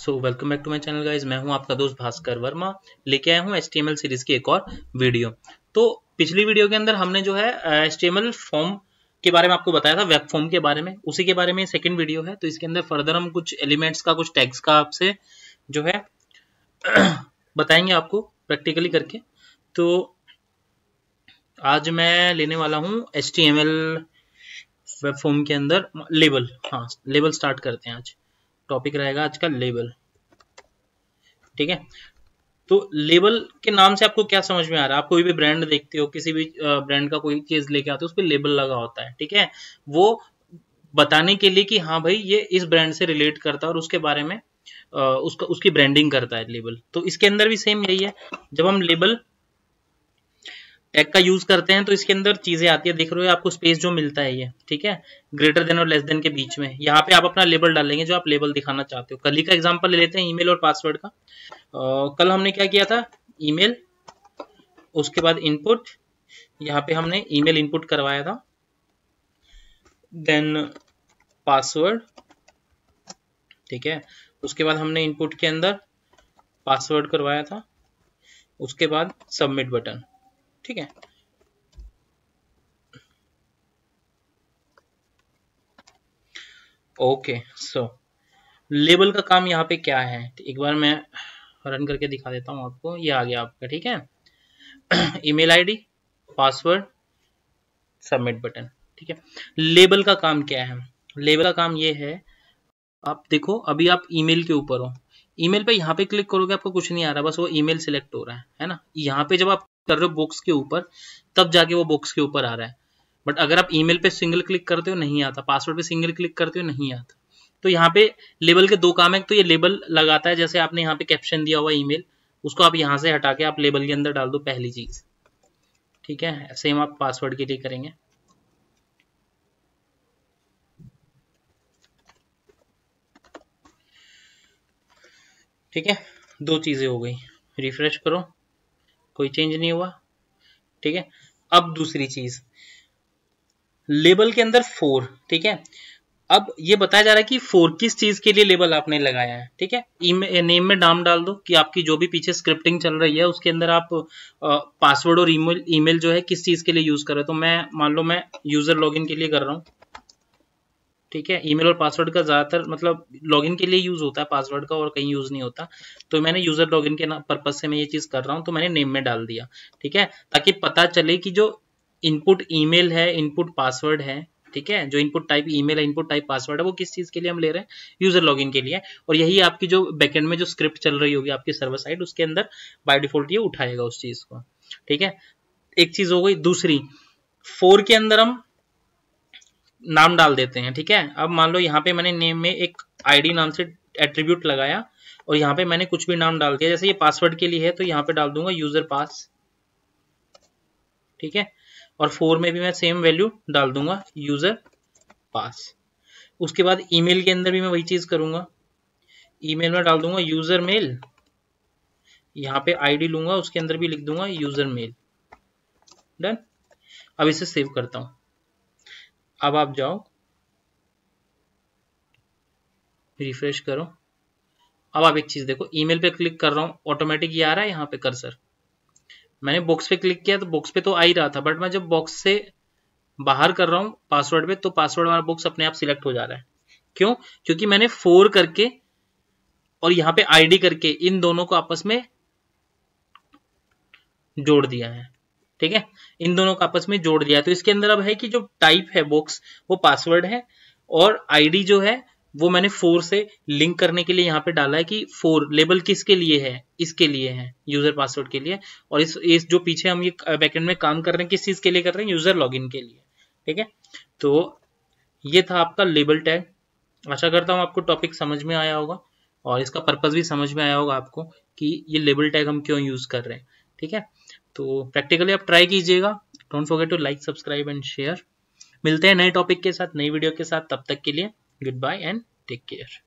so welcome back to my channel guys मैं हूं आपका दोस्त भास्कर वर्मा लेके आया हूं एस सीरीज की एक और वीडियो तो पिछली वीडियो के अंदर हमने जो है एस फॉर्म के बारे में आपको बताया था वेब फॉर्म के बारे में उसी के बारे में सेकेंड वीडियो है तो इसके अंदर फर्दर हम कुछ एलिमेंट्स का कुछ टैग्स का आपसे जो है बताएंगे आपको प्रैक्टिकली करके तो आज मैं लेने वाला हूँ एच वेब फॉर्म के अंदर लेबल हाँ लेबल स्टार्ट करते हैं आज टॉपिक रहेगा आज का लेबल ठीक है तो लेबल के नाम से आपको क्या समझ में आ रहा है आप कोई भी ब्रांड देखते हो किसी भी ब्रांड का कोई चीज लेके आते हो उस पर लेबल लगा होता है ठीक है वो बताने के लिए कि हाँ भाई ये इस ब्रांड से रिलेट करता है और उसके बारे में उसका उसकी ब्रांडिंग करता है लेबल तो इसके अंदर भी सेम यही है जब हम लेबल टैग का यूज करते हैं तो इसके अंदर चीजें आती है देख रहे हो आपको स्पेस जो मिलता है ये ठीक है ग्रेटर देन और लेस देन के बीच में यहाँ पे आप अपना लेबल डालेंगे जो आप लेबल दिखाना चाहते हो कल ही का एग्जाम्पल ले लेते हैं ईमेल और पासवर्ड का आ, कल हमने क्या किया था ईमेल उसके बाद इनपुट यहाँ पे हमने ईमेल इनपुट करवाया था देन पासवर्ड ठीक है उसके बाद हमने इनपुट के अंदर पासवर्ड करवाया था उसके बाद सबमिट बटन ठीक है ओके सो लेबल का काम यहाँ पे क्या है तो एक बार मैं रन करके दिखा देता हूँ आपको ये आ गया आपका ठीक है email ID password submit button ठीक है लेबल का काम क्या है लेबल का काम ये है आप देखो अभी आप ईमेल के ऊपर हो ईमेल पे यहाँ पे क्लिक करोगे आपको कुछ नहीं आ रहा बस वो ईमेल सिलेक्ट हो रहा है है ना यहाँ पे जब आप कर रहे हो बॉक्स के ऊपर तब जाके वो बॉक्स के ऊपर आ रहा है बट अगर आप ईमेल पे सिंगल क्लिक करते हो नहीं आता पासवर्ड पे सिंगल क्लिक करते हो नहीं आता तो यहाँ पे लेबल के दो काम है तो ये लेबल लगाता है जैसे आपने यहाँ पे कैप्शन दिया हुआ ईमेल उसको आप यहाँ से हटा के आप लेबल के अंदर डाल दो पहली चीज ठीक है सेम आप पासवर्ड के लिए करेंगे ठीक है दो चीजें हो गई रिफ्रेश करो कोई चेंज नहीं हुआ ठीक है अब दूसरी चीज लेबल के अंदर फोर ठीक है अब ये बताया जा रहा है कि फोर किस चीज के लिए लेबल आपने लगाया है ठीक है नेम में नाम डाल दो कि आपकी जो भी पीछे स्क्रिप्टिंग चल रही है उसके अंदर आप पासवर्ड और ईमेल ईमेल जो है किस चीज के लिए यूज कर रहे हो तो मैं मान लो मैं यूजर लॉगिन के लिए कर रहा हूँ ठीक है ईमेल और पासवर्ड का ज़्यादातर मतलब लॉगिन के लिए यूज़ होता है पासवर्ड का और कहीं यूज़ नहीं होता तो मैंने यूज़र लॉगिन के पर्पज़ से मैं ये चीज़ कर रहा हूँ तो मैंने नेम में डाल दिया ठीक है ताकि पता चले कि जो इनपुट ईमेल है इनपुट पासवर्ड है ठीक है जो इनपुट टाइप ईमेल है इनपुट टाइप पासवर्ड है वो किस चीज़ के लिए हम ले रहे हैं यूजर लॉगिन के लिए और यही आपकी जो बैकेंड में जो स्क्रिप्ट चल रही होगी आपकी सर्वर साइड उसके अंदर बाय डिफॉल्ट ये उठाएगा उस चीज़ को ठीक है एक चीज़ हो गई दूसरी फोर के अंदर हम नाम डाल देते हैं ठीक है अब मान लो यहाँ पे मैंने नेम में एक आईडी नाम से एट्रीब्यूट लगाया और यहाँ पे मैंने कुछ भी नाम डाल दिया जैसे ये पासवर्ड के लिए है तो यहाँ पे डाल दूंगा यूजर पास ठीक है और फोर में भी मैं सेम वैल्यू डाल दूंगा यूजर पास उसके बाद ईमेल के अंदर भी मैं वही चीज करूंगा ईमेल में डाल दूंगा यूजर मेल यहाँ पे आईडी लूंगा उसके अंदर भी लिख दूंगा यूजर मेल डन अब इसे सेव करता हूँ अब आप जाओ रिफ्रेश करो अब आप एक चीज देखो ईमेल पे क्लिक कर रहा हूँ ऑटोमेटिक ये आ रहा है यहाँ पे कर्सर मैंने बॉक्स पे क्लिक किया तो बॉक्स पे तो आ ही रहा था बट मैं जब बॉक्स से बाहर कर रहा हूँ पासवर्ड पे तो पासवर्ड वाला बॉक्स अपने आप सिलेक्ट हो जा रहा है क्यों क्योंकि मैंने फोर करके और यहाँ पे आईडी करके इन दोनों को आपस में जोड़ दिया है ठीक है इन दोनों को आपस में जोड़ दिया तो इसके अंदर अब है कि जो टाइप है बॉक्स वो पासवर्ड है और आईडी जो है वो मैंने फोर से लिंक करने के लिए यहाँ पे डाला है कि फोर लेबल किसके लिए है इसके लिए है यूजर पासवर्ड के लिए और इस इस जो पीछे हम ये बैकेंड में काम कर रहे हैं किस चीज के लिए कर रहे हैं यूजर लॉग के लिए ठीक है तो ये था आपका लेबल टैग आशा करता हूँ आपको टॉपिक समझ में आया होगा और इसका पर्पज भी समझ में आया होगा आपको कि ये लेबल टैग हम क्यों यूज कर रहे हैं ठीक है तो प्रैक्टिकली आप ट्राई कीजिएगा don't forget to like subscribe and share मिलते हैं नए टॉपिक के साथ नई वीडियो के साथ तब तक के लिए goodbye and take care